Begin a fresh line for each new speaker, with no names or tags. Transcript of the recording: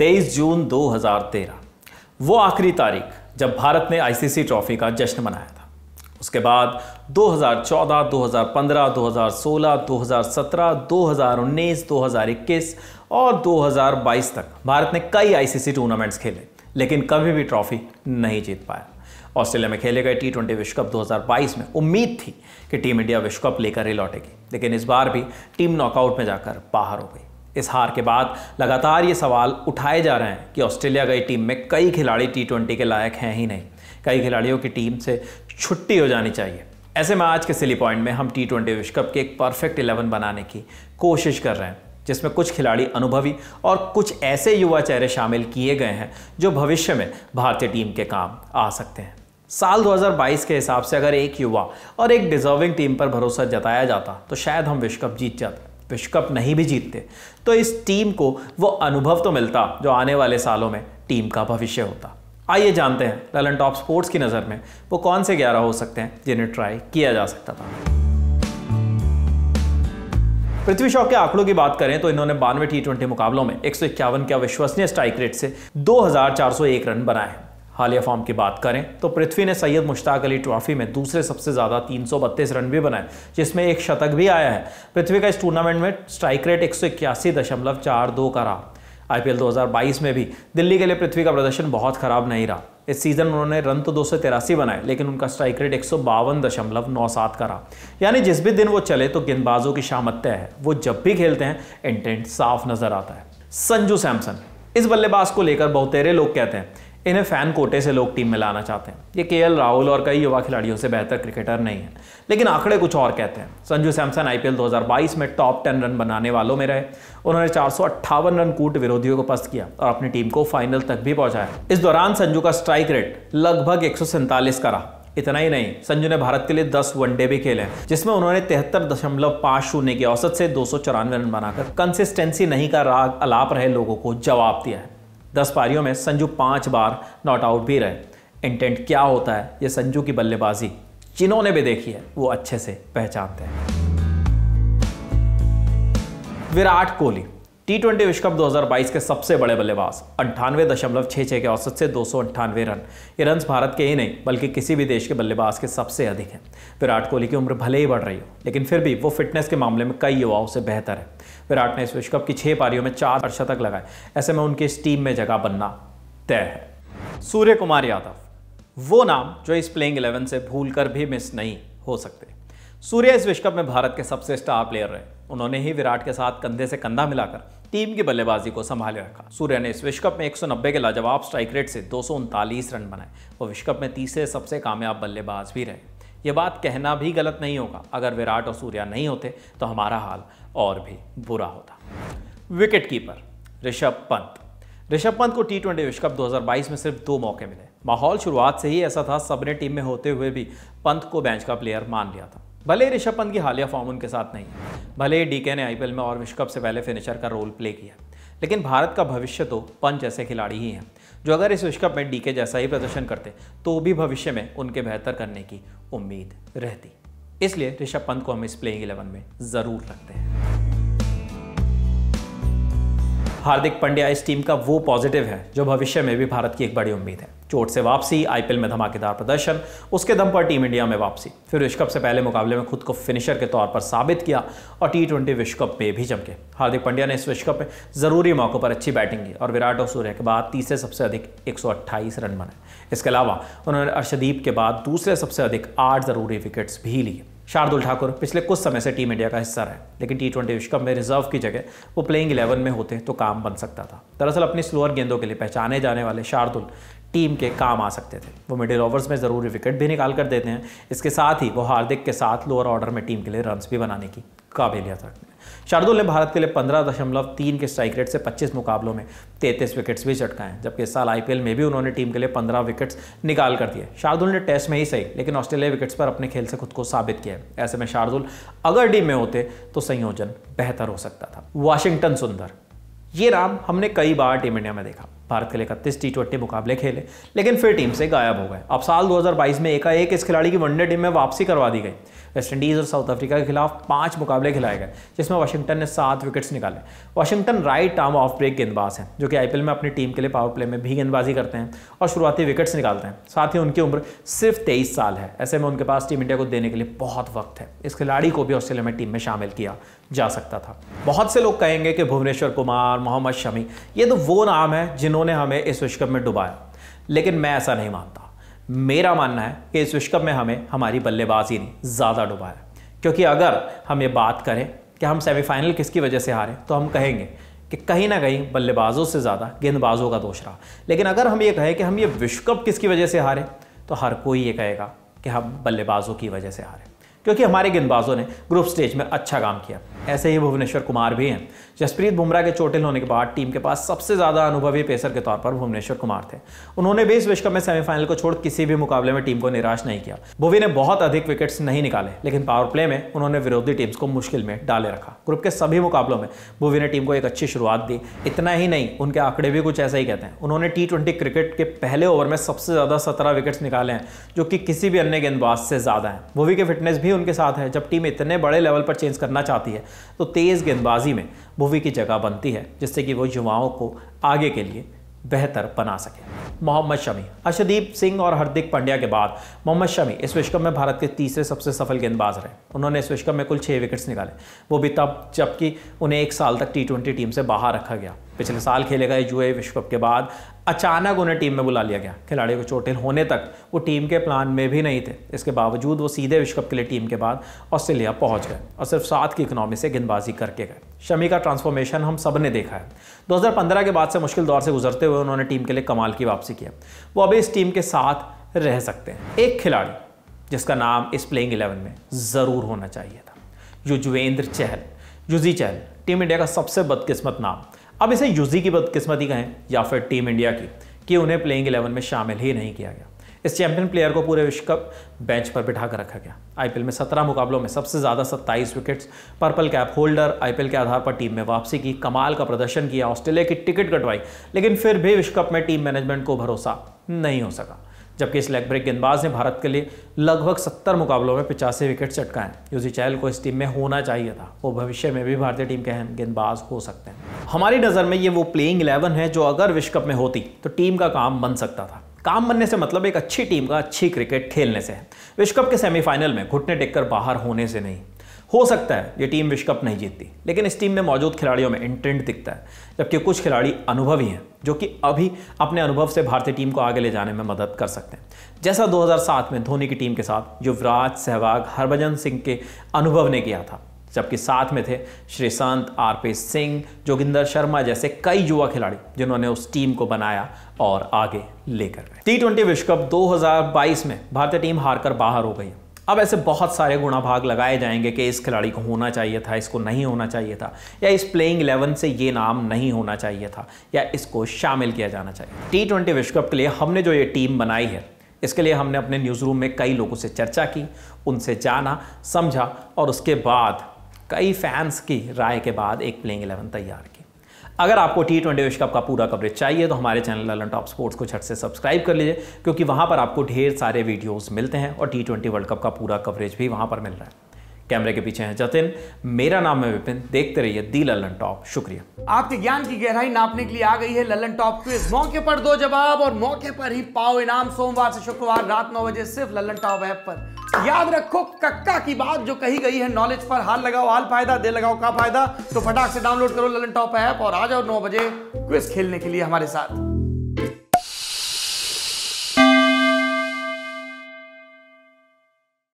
23 जून 2013 वो आखिरी तारीख जब भारत ने आईसीसी ट्रॉफी का जश्न मनाया था उसके बाद 2014, 2015, 2016, 2017, 2019, 2021 और 2022 तक भारत ने कई आईसीसी टूर्नामेंट्स खेले लेकिन कभी भी ट्रॉफी नहीं जीत पाया ऑस्ट्रेलिया में खेले गए टी ट्वेंटी विश्व कप 2022 में उम्मीद थी कि टीम इंडिया विश्व कप लेकर ही लौटेगी लेकिन इस बार भी टीम नॉकआउट में जाकर बाहर हो गई इस हार के बाद लगातार ये सवाल उठाए जा रहे हैं कि ऑस्ट्रेलिया गई टीम में कई खिलाड़ी टी ट्वेंटी के लायक हैं ही नहीं कई खिलाड़ियों की टीम से छुट्टी हो जानी चाहिए ऐसे में आज के सिली पॉइंट में हम टी ट्वेंटी विश्व कप के एक परफेक्ट इलेवन बनाने की कोशिश कर रहे हैं जिसमें कुछ खिलाड़ी अनुभवी और कुछ ऐसे युवा चेहरे शामिल किए गए हैं जो भविष्य में भारतीय टीम के काम आ सकते हैं साल 2022 के हिसाब से अगर एक युवा और एक डिजर्विंग टीम पर भरोसा जताया जाता तो शायद हम विश्व कप जीत जाते विश्व कप नहीं भी जीतते तो इस टीम को वो अनुभव तो मिलता जो आने वाले सालों में टीम का भविष्य होता आइए जानते हैं ललन टॉप स्पोर्ट्स की नज़र में वो कौन से ग्यारह हो सकते हैं जिन्हें ट्राई किया जा सकता था पृथ्वी शॉ के आंकड़ों की बात करें तो इन्होंने बानवे टी ट्वेंटी मुकाबलों में एक सौ इक्यावन के अविश्वसनीय स्ट्राइक रेट से 2,401 रन बनाए हैं हालिया फॉर्म की बात करें तो पृथ्वी ने सैयद मुश्ताक अली ट्रॉफी में दूसरे सबसे ज़्यादा तीन रन भी बनाए जिसमें एक शतक भी आया है पृथ्वी का इस टूर्नामेंट में स्ट्राइक रेट एक सौ का रहा आई 2022 में भी दिल्ली के लिए पृथ्वी का प्रदर्शन बहुत खराब नहीं रहा इस सीजन उन्होंने रन तो दो बनाए लेकिन उनका स्ट्राइक रेट एक का रहा यानी जिस भी दिन वो चले तो गेंदबाजों की शामत तय है वो जब भी खेलते हैं इंटेंट साफ नजर आता है संजू सैमसन इस बल्लेबाज को लेकर बहुतेरे लोग कहते हैं इन्हें फ़ैन कोटे से लोग टीम में लाना चाहते हैं ये के राहुल और कई युवा खिलाड़ियों से बेहतर क्रिकेटर नहीं है लेकिन आंकड़े कुछ और कहते हैं संजू सैमसन आई 2022 में टॉप टेन रन बनाने वालों में रहे उन्होंने चार रन कूट विरोधियों को पस्त किया और अपनी टीम को फाइनल तक भी पहुंचाया इस दौरान संजू का स्ट्राइक रेट लगभग एक का रहा इतना ही नहीं संजू ने भारत के लिए 10 वनडे भी खेले जिसमें उन्होंने तिहत्तर दशमलव पांच शून्य की औसत से दो रन बनाकर कंसिस्टेंसी नहीं का राग अलाप रहे लोगों को जवाब दिया है दस पारियों में संजू पाँच बार नॉट आउट भी रहे इंटेंट क्या होता है ये संजू की बल्लेबाजी जिन्होंने भी देखी है वो अच्छे से पहचानते हैं विराट कोहली टी ट्वेंटी विश्व कप 2022 के सबसे बड़े बल्लेबाज अंठानवे दशमलव छः छः के औसत से दो सौ अंठानवे रन ये रन भारत के ही नहीं बल्कि किसी भी देश के बल्लेबाज के सबसे अधिक हैं विराट कोहली की उम्र भले ही बढ़ रही हो लेकिन फिर भी वो फिटनेस के मामले में कई युवाओं से बेहतर है विराट ने इस विश्व कप की छः पारियों में चार तक लगाए ऐसे में उनकी इस टीम में जगह बनना तय है सूर्य कुमार यादव वो नाम जो इस प्लेइंग इलेवन से भूल कर भी मिस नहीं हो सकते सूर्य इस विश्व कप में भारत के सबसे स्टार प्लेयर रहे उन्होंने ही विराट के साथ कंधे से कंधा मिलाकर टीम की बल्लेबाजी को संभाले रखा सूर्य ने इस विश्व कप में एक के लाजवाब स्ट्राइक रेट से दो रन बनाए वो विश्व कप में तीसरे सबसे कामयाब बल्लेबाज भी रहे ये बात कहना भी गलत नहीं होगा अगर विराट और सूर्या नहीं होते तो हमारा हाल और भी बुरा होता विकेट कीपर ऋषभ पंत ऋषभ पंत को टी ट्वेंटी विश्व कप 2022 में सिर्फ दो मौके मिले माहौल शुरुआत से ही ऐसा था सबने टीम में होते हुए भी पंत को बेंच का प्लेयर मान लिया था भले ऋषभ पंत की हालिया फॉर्म उनके साथ नहीं भले ही डीके ने आईपीएल में और विश्व कप से पहले फिनिशर का रोल प्ले किया लेकिन भारत का भविष्य तो पंच जैसे खिलाड़ी ही हैं जो अगर इस विश्व कप में डीके जैसा ही प्रदर्शन करते तो भी भविष्य में उनके बेहतर करने की उम्मीद रहती इसलिए ऋषभ पंत को हम इस प्लेइंग इलेवन में ज़रूर रखते हैं हार्दिक पांड्या इस टीम का वो पॉजिटिव है जो भविष्य में भी भारत की एक बड़ी उम्मीद है चोट से वापसी आईपीएल में धमाकेदार प्रदर्शन उसके दम पर टीम इंडिया में वापसी फिर विश्व कप से पहले मुकाबले में खुद को फिनिशर के तौर पर साबित किया और टी ट्वेंटी विश्व कप में भी चमके हार्दिक पंड्या ने इस विश्व कप में ज़रूरी मौक़ों पर अच्छी बैटिंग की और विराट और सूर्य के बाद तीसरे सबसे अधिक एक रन बनाए इसके अलावा उन्होंने अर्शदीप के बाद दूसरे सबसे अधिक आठ ज़रूरी विकेट्स भी लिए शार्दुल ठाकुर पिछले कुछ समय से टीम इंडिया का हिस्सा रहे लेकिन टी ट्वेंटी विश्व कप में रिजर्व की जगह वो प्लेइंग इलेवन में होते तो काम बन सकता था दरअसल अपनी स्लोअर गेंदों के लिए पहचाने जाने वाले शार्दुल टीम के काम आ सकते थे वो मिडिल ओवर्स में ज़रूरी विकेट भी निकाल कर देते हैं इसके साथ ही वो हार्दिक के साथ लोअर ऑर्डर में टीम के लिए रन भी बनाने की काबिलियत रखते हैं शार्दुल ने भारत के लिए पंद्रह दशमलव तीन के स्ट्राइक रेट से पच्चीस मुकाबलों में तैंतीस विकेट्स भी चटकाए हैं जबकि इस साल आई में भी उन्होंने टीम के लिए पंद्रह विकेट्स निकाल कर दिए शार्दुल ने टेस्ट में ही सही लेकिन ऑस्ट्रेलिया विकेट्स पर अपने खेल से खुद को साबित किया है ऐसे में शार्दुल अगर टीम में होते तो संयोजन बेहतर हो सकता था वाशिंगटन सुंदर ये नाम हमने कई बार टीम इंडिया में देखा भारत के लिए इकतीस टी ट्वेंटी मुकाबले खेले लेकिन फिर टीम से गायब हो गए अब साल 2022 में एकाएक इस खिलाड़ी की वनडे टीम में वापसी करवा दी गई वेस्टइंडीज़ और साउथ अफ्रीका के खिलाफ पांच मुकाबले खिलाए गए जिसमें वाशिंगटन ने सात विकेट्स निकाले Washington right arm off break गेंदबाज हैं जो कि आईपीएल में अपनी टीम के लिए पावर प्ले में भी गेंदबाजी करते हैं और शुरुआती विकेट्स निकालते हैं साथ ही उनकी उम्र सिर्फ तेईस साल है ऐसे में उनके पास टीम इंडिया को देने के लिए बहुत वक्त है इस खिलाड़ी को भी ऑस्ट्रेलिया में टीम में शामिल किया जा सकता था बहुत से लोग कहेंगे कि भुवनेश्वर कुमार मोहम्मद शमी ये तो वो नाम है जिन जिन्होंने हमें इस विश्व कप में डुबाया लेकिन मैं ऐसा नहीं मानता मेरा मानना है कि इस विश्व कप में हमें हमारी बल्लेबाजी ने ज़्यादा डुबाया क्योंकि अगर हम ये बात करें कि हम सेमीफाइनल किसकी वजह से हारे तो हम कहेंगे कि कहीं ना कहीं बल्लेबाजों से ज़्यादा गेंदबाजों का दोष रहा लेकिन अगर हम ये कहें कि हम ये विश्व कप किसकी वजह से हारे तो हर कोई ये कहेगा कि हम बल्लेबाजों की वजह से हारे क्योंकि हमारे गेंदबाजों ने ग्रुप स्टेज में अच्छा काम किया ऐसे ही भुवनेश्वर कुमार भी हैं जसप्रीत बुमराह के चोटिल होने के बाद टीम के पास सबसे ज़्यादा अनुभवी पेसर के तौर पर भुवनेश्वर कुमार थे उन्होंने भी इस विश्व कप में सेमीफाइनल को छोड़ किसी भी मुकाबले में टीम को निराश नहीं किया भुवी ने बहुत अधिक विकेट्स नहीं निकाले लेकिन पावर प्ले में उन्होंने विरोधी टीम्स को मुश्किल में डाले रखा ग्रुप के सभी मुकाबलों में भुवी ने टीम को एक अच्छी शुरुआत दी इतना ही नहीं उनके आंकड़े भी कुछ ऐसा ही कहते हैं उन्होंने टी क्रिकेट के पहले ओवर में सबसे ज़्यादा सत्रह विकेट्स निकाले हैं जो कि किसी भी अन्य गेंदबाज से ज़्यादा है भुवी के फिटनेस भी भी उनके साथ है जब टीम इतने बड़े लेवल पर चेंज करना चाहती है तो तेज़ गेंदबाजी में भूवी की जगह बनती है जिससे कि वो युवाओं को आगे के लिए बेहतर बना सके मोहम्मद शमी अर्शदीप सिंह और हार्दिक पांड्या के बाद मोहम्मद शमी इस विश्व कप में भारत के तीसरे सबसे सफल गेंदबाज रहे उन्होंने इस विश्व कप में कुल छः विकेट्स निकाले वो भी तब जबकि उन्हें एक साल तक टी ट्वेंटी टीम से बाहर रखा गया पिछले साल खेले गए यूए विश्व कप के बाद अचानक उन्हें टीम में बुला लिया गया खिलाड़ियों को चोटिल होने तक वो टीम के प्लान में भी नहीं थे इसके बावजूद वो सीधे विश्व कप के लिए टीम के बाद ऑस्ट्रेलिया पहुंच गए और सिर्फ सात की इकनॉमी से गेंदबाजी करके गए शमी का ट्रांसफॉर्मेशन हम सब ने देखा है 2015 के बाद से मुश्किल दौर से गुजरते हुए उन्होंने टीम के लिए कमाल की वापसी किया वो अभी इस टीम के साथ रह सकते हैं एक खिलाड़ी जिसका नाम इस प्लेइंग इलेवन में ज़रूर होना चाहिए था युजवेंद्र चहल युजी चहल टीम इंडिया का सबसे बदकिस्मत नाम अब इसे यूजी की बदकिस्मती कहें या फिर टीम इंडिया की कि उन्हें प्लेइंग इलेवन में शामिल ही नहीं किया गया इस चैंपियन प्लेयर को पूरे विश्व कप बेंच पर बिठा कर रखा गया आईपीएल में सत्रह मुकाबलों में सबसे ज़्यादा सत्ताईस wickets purple cap holder IPL के आधार पर टीम में वापसी की कमाल का प्रदर्शन किया ऑस्ट्रेलिया की टिकट कटवाई लेकिन फिर भी विश्व कप में टीम मैनेजमेंट को भरोसा नहीं हो सका जबकि इस लेग ब्रेक गेंदबाज ने भारत के लिए लगभग 70 मुकाबलों में पिचासी विकेट चटकाए यूजी चैल को इस टीम में होना चाहिए था वो भविष्य में भी भारतीय टीम के अहम गेंदबाज हो सकते हैं हमारी नज़र में ये वो प्लेइंग इलेवन है जो अगर विश्व कप में होती तो टीम का काम बन सकता था काम बनने से मतलब एक अच्छी टीम का अच्छी क्रिकेट खेलने से है विश्व कप के सेमीफाइनल में घुटने टेक कर बाहर होने से नहीं हो सकता है ये टीम विश्व कप नहीं जीतती लेकिन इस टीम में मौजूद खिलाड़ियों में इंटेंट दिखता है जबकि कुछ खिलाड़ी अनुभवी हैं जो कि अभी अपने अनुभव से भारतीय टीम को आगे ले जाने में मदद कर सकते हैं जैसा 2007 में धोनी की टीम के साथ युवराज सहवाग हरभजन सिंह के अनुभव ने किया था जबकि साथ में थे श्रीसंत पी सिंह जोगिंदर शर्मा जैसे कई युवा खिलाड़ी जिन्होंने उस टीम को बनाया और आगे लेकर गए टी ट्वेंटी विश्व कप 2022 में भारतीय टीम हारकर बाहर हो गई अब ऐसे बहुत सारे गुणा भाग लगाए जाएंगे कि इस खिलाड़ी को होना चाहिए था इसको नहीं होना चाहिए था या इस प्लेइंग इलेवन से ये नाम नहीं होना चाहिए था या इसको शामिल किया जाना चाहिए टी ट्वेंटी विश्व कप के लिए हमने जो ये टीम बनाई है इसके लिए हमने अपने न्यूज़ रूम में कई लोगों से चर्चा की उनसे जाना समझा और उसके बाद कई फैंस की राय के बाद एक प्लेइंग एलेवन तैयार की अगर आपको टी ट्वेंटी विश्व कप का पूरा कवरेज चाहिए तो हमारे चैनल ललन टॉप स्पोर्ट्स को झट से सब्सक्राइब कर लीजिए क्योंकि वहाँ पर आपको ढेर सारे वीडियोस मिलते हैं और टी ट्वेंटी वर्ल्ड कप का पूरा कवरेज भी वहाँ पर मिल रहा है कैमरे के पीछे हैं जतिन मेरा नाम है विपिन देखते रहिए दी ललन टॉप शुक्रिया आपके ज्ञान की गहराई नापने के लिए आ गई है ललन टॉप क्विज मौके पर दो जवाब और मौके पर ही पाओ इनाम सोमवार से शुक्रवार रात नौ बजे सिर्फ ललन टॉप ऐप पर याद रखो कक्का की बात जो कही गई है नॉलेज पर हाल लगाओ हाल फायदा दे लगाओ का फायदा तो फटाक से डाउनलोड करो ललन टॉप ऐप और आ जाओ नौ बजे क्विज खेलने के लिए हमारे साथ